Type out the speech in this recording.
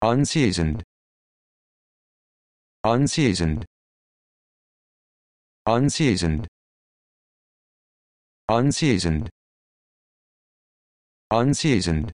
unseasoned unseasoned unseasoned unseasoned unseasoned